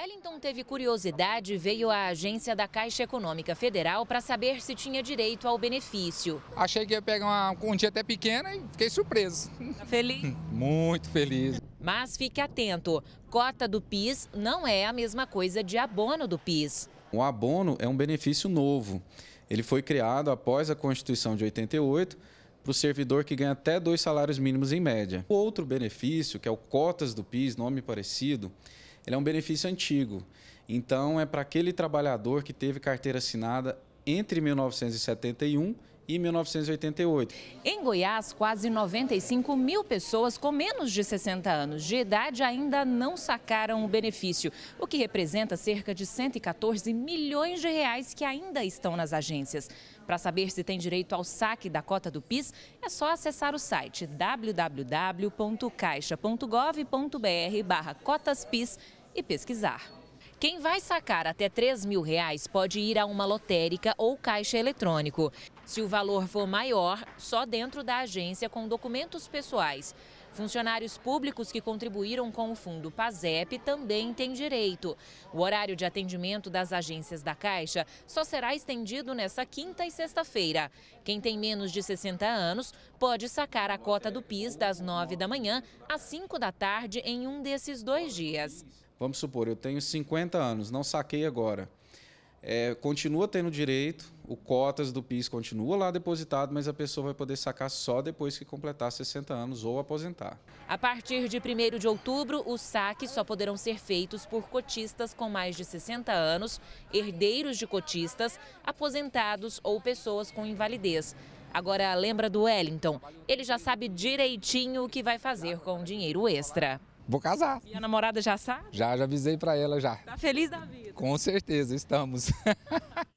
Wellington teve curiosidade e veio à agência da Caixa Econômica Federal para saber se tinha direito ao benefício. Achei que ia pegar uma quantia até pequena e fiquei surpreso. Tá feliz? Muito feliz. Mas fique atento, cota do PIS não é a mesma coisa de abono do PIS. O abono é um benefício novo. Ele foi criado após a Constituição de 88 para o servidor que ganha até dois salários mínimos em média. O outro benefício, que é o cotas do PIS, nome parecido, ele é um benefício antigo. Então, é para aquele trabalhador que teve carteira assinada entre 1971 e 1988. Em Goiás, quase 95 mil pessoas com menos de 60 anos de idade ainda não sacaram o benefício, o que representa cerca de 114 milhões de reais que ainda estão nas agências. Para saber se tem direito ao saque da cota do PIS, é só acessar o site www.caixa.gov.br/cotaspis e pesquisar. Quem vai sacar até 3 mil reais pode ir a uma lotérica ou caixa eletrônico. Se o valor for maior, só dentro da agência com documentos pessoais. Funcionários públicos que contribuíram com o fundo PASEP também têm direito. O horário de atendimento das agências da Caixa só será estendido nesta quinta e sexta-feira. Quem tem menos de 60 anos pode sacar a cota do PIS das 9 da manhã às 5 da tarde em um desses dois dias vamos supor, eu tenho 50 anos, não saquei agora. É, continua tendo direito, o cotas do PIS continua lá depositado, mas a pessoa vai poder sacar só depois que completar 60 anos ou aposentar. A partir de 1 de outubro, os saques só poderão ser feitos por cotistas com mais de 60 anos, herdeiros de cotistas, aposentados ou pessoas com invalidez. Agora, lembra do Wellington? Ele já sabe direitinho o que vai fazer com o dinheiro extra. Vou casar. E a namorada já sabe? Já, já avisei para ela já. Tá feliz da vida? Com certeza, estamos.